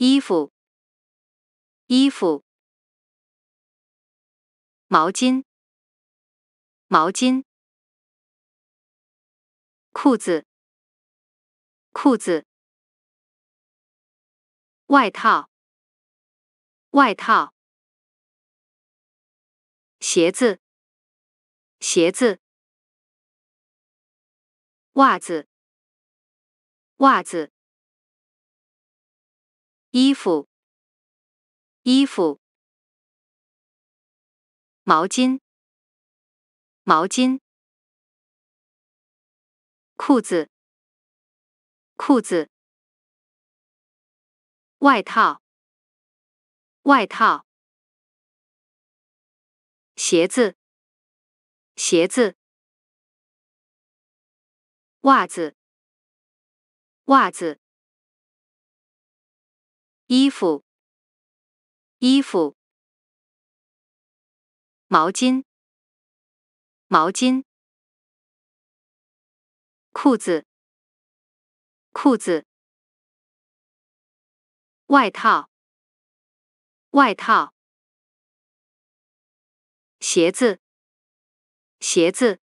衣服，衣服，毛巾，毛巾，裤子，裤子，外套，外套，鞋子，鞋子，袜子，袜子。衣服，衣服，毛巾，毛巾，裤子，裤子，外套，外套，鞋子，鞋子，袜子，袜子。衣服，衣服，毛巾，毛巾，裤子，裤子，外套，外套，鞋子，鞋子，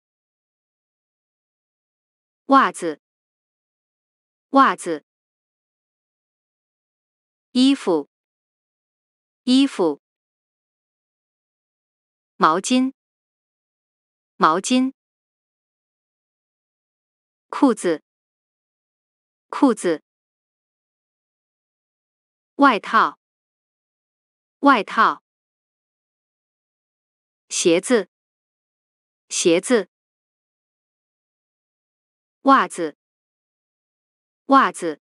袜子，袜子。衣服，衣服，毛巾，毛巾，裤子，裤子，外套，外套，鞋子，鞋子，袜子，袜子。